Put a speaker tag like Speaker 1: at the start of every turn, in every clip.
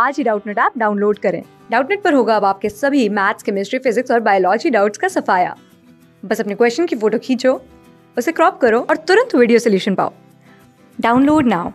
Speaker 1: आज ही Doubtnut app download करें डाउटनेट पर होगा अब आपके सभी मैथ्स केमिस्ट्री फिजिक्स और बायोलॉजी डाउट्स का सफाया बस अपने क्वेश्चन की फोटो खींचो उसे क्रॉप करो और तुरंत वीडियो सोल्यूशन पाओ download now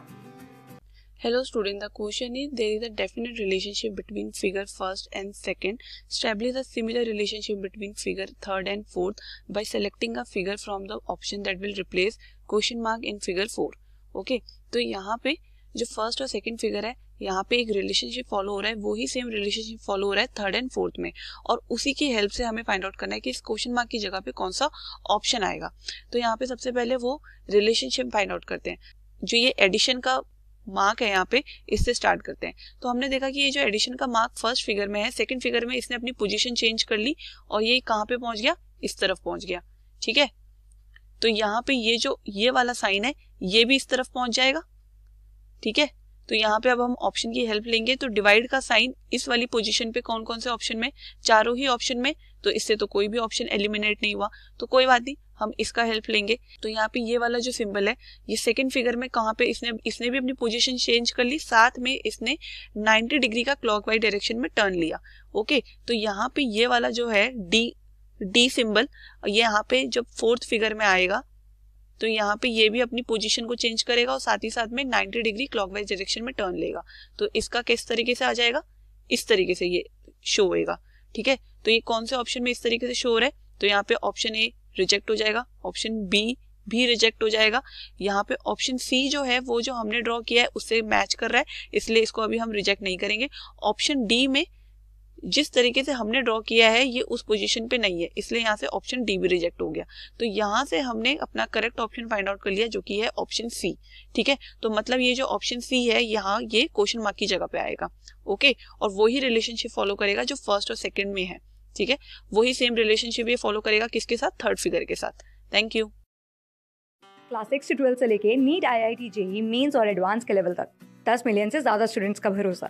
Speaker 2: hello student the question is there is a definite relationship between figure first and second establish a similar relationship between figure third and fourth by selecting a figure from the option that will replace question mark in figure four okay तो यहाँ पे जो first और second figure है यहाँ पे एक relationship follow हो रहा है वही सेम रिलेशनशिप फॉलो हो रहा है थर्ड एंड फोर्थ में और उसी की हेल्प से हमें फाइंड आउट करना है कि इस क्वेश्चन मार्क की जगह पे कौन सा ऑप्शन आएगा तो यहाँ पे सबसे पहले वो रिलेशनशिप फाइंड आउट करते हैं जो ये एडिशन का मार्क है यहाँ पे इससे स्टार्ट करते हैं तो हमने देखा कि ये जो एडिशन का मार्क फर्स्ट फिगर में है सेकंड फिगर में इसने अपनी पोजीशन चेंज कर ली और ये कहाँ पे पहुंच गया इस तरफ पहुंच गया ठीक है तो यहाँ पे ये जो ये वाला साइन है ये भी इस तरफ पहुंच जाएगा ठीक है तो यहाँ पे अब हम ऑप्शन की हेल्प लेंगे तो डिवाइड का साइन इस वाली पोजीशन पे कौन कौन से ऑप्शन में चारों ही ऑप्शन में तो इससे तो कोई भी ऑप्शन एलिमिनेट नहीं हुआ तो कोई बात नहीं हम इसका हेल्प लेंगे तो यहाँ पे ये वाला जो सिंबल है ये सेकंड फिगर में कहाँ पे इसने इसने भी अपनी पोजीशन चेंज कर ली साथ में इसने 90 डिग्री का वाइज डायरेक्शन में टर्न लिया ओके तो यहाँ पे ये वाला जो है डी डी सिंबल यहाँ पे जब फोर्थ फिगर में आएगा तो यहाँ पे ये भी अपनी पोजीशन को चेंज करेगा और साथ ही साथ में 90 डिग्री क्लॉकवाइज डायरेक्शन में टर्न लेगा तो इसका किस तरीके से आ जाएगा इस तरीके से ये शो होएगा ठीक है तो ये कौन से ऑप्शन में इस तरीके से शो हो रहा है तो यहाँ पे ऑप्शन ए रिजेक्ट हो जाएगा ऑप्शन बी भी रिजेक्ट हो जाएगा यहाँ पे ऑप्शन सी जो है वो जो हमने ड्रॉ किया है उससे मैच कर रहा है इसलिए इसको अभी हम रिजेक्ट नहीं करेंगे ऑप्शन डी में जिस तरीके से हमने ड्रॉ किया है ये उस पोजीशन पे नहीं है इसलिए यहाँ से ऑप्शन डी भी रिजेक्ट हो गया तो यहाँ से हमने अपना करेक्ट ऑप्शन फाइंड आउट कर लिया जो कि है ऑप्शन सी ठीक है तो मतलब ये जो ऑप्शन सी है यहाँ ये क्वेश्चन मार्क की जगह पे आएगा ओके और वही रिलेशनशिप फॉलो करेगा जो फर्स्ट और सेकेंड में है ठीक है वही सेम रिलेशनशिप ये फॉलो करेगा किसके साथ थर्ड फिगर के साथ थैंक यू
Speaker 1: क्लास सिक्स से ट्वेल्थ से लेके NEET I I T JEE mains और एडवांस के लेवल तक दस मिलियन से ज़्यादा स्टूडेंट्स का भरोसा